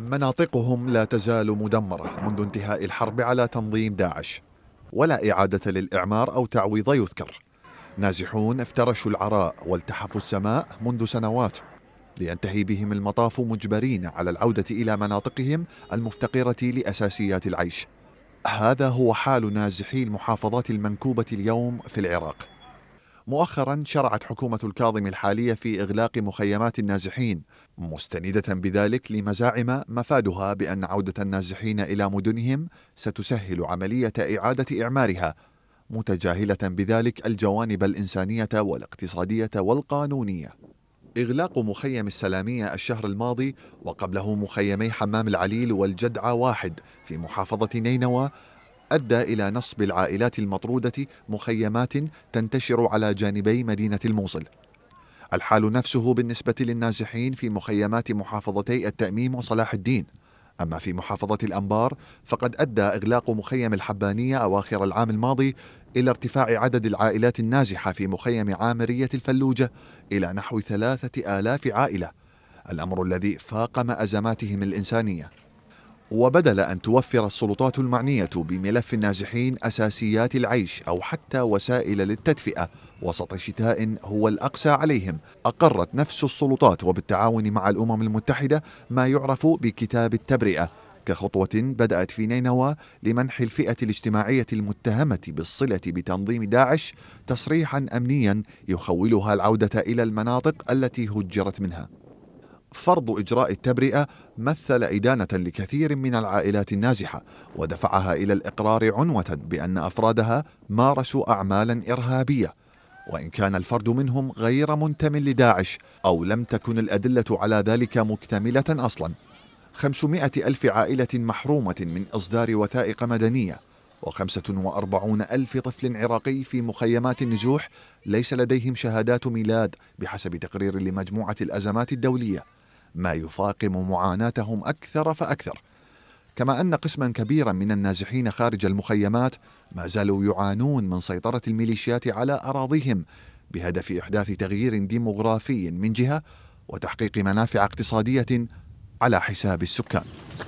مناطقهم لا تزال مدمرة منذ انتهاء الحرب على تنظيم داعش ولا إعادة للإعمار أو تعويض يذكر نازحون افترشوا العراء والتحفوا السماء منذ سنوات لينتهي بهم المطاف مجبرين على العودة إلى مناطقهم المفتقرة لأساسيات العيش هذا هو حال نازحي المحافظات المنكوبة اليوم في العراق مؤخرا شرعت حكومة الكاظم الحالية في إغلاق مخيمات النازحين مستندة بذلك لمزاعم مفادها بأن عودة النازحين إلى مدنهم ستسهل عملية إعادة إعمارها متجاهلة بذلك الجوانب الإنسانية والاقتصادية والقانونية إغلاق مخيم السلامية الشهر الماضي وقبله مخيمي حمام العليل والجدعة واحد في محافظة نينوى أدى إلى نصب العائلات المطرودة مخيمات تنتشر على جانبي مدينة الموصل الحال نفسه بالنسبة للنازحين في مخيمات محافظتي التأميم وصلاح الدين أما في محافظة الأنبار فقد أدى إغلاق مخيم الحبانية أواخر العام الماضي إلى ارتفاع عدد العائلات النازحة في مخيم عامرية الفلوجة إلى نحو ثلاثة آلاف عائلة الأمر الذي فاقم أزماتهم الإنسانية وبدل أن توفر السلطات المعنية بملف النازحين أساسيات العيش أو حتى وسائل للتدفئة وسط شتاء هو الأقسى عليهم أقرت نفس السلطات وبالتعاون مع الأمم المتحدة ما يعرف بكتاب التبرئة كخطوة بدأت في نينوى لمنح الفئة الاجتماعية المتهمة بالصلة بتنظيم داعش تصريحا أمنيا يخولها العودة إلى المناطق التي هجرت منها فرض إجراء التبرئة مثل إدانة لكثير من العائلات النازحة ودفعها إلى الإقرار عنوة بأن أفرادها مارسوا أعمالا إرهابية وإن كان الفرد منهم غير منتم لداعش أو لم تكن الأدلة على ذلك مكتملة أصلا 500 ألف عائلة محرومة من إصدار وثائق مدنية و45 ألف طفل عراقي في مخيمات النزوح ليس لديهم شهادات ميلاد بحسب تقرير لمجموعة الأزمات الدولية ما يفاقم معاناتهم اكثر فاكثر كما ان قسما كبيرا من النازحين خارج المخيمات ما زالوا يعانون من سيطره الميليشيات على اراضيهم بهدف احداث تغيير ديموغرافي من جهه وتحقيق منافع اقتصاديه على حساب السكان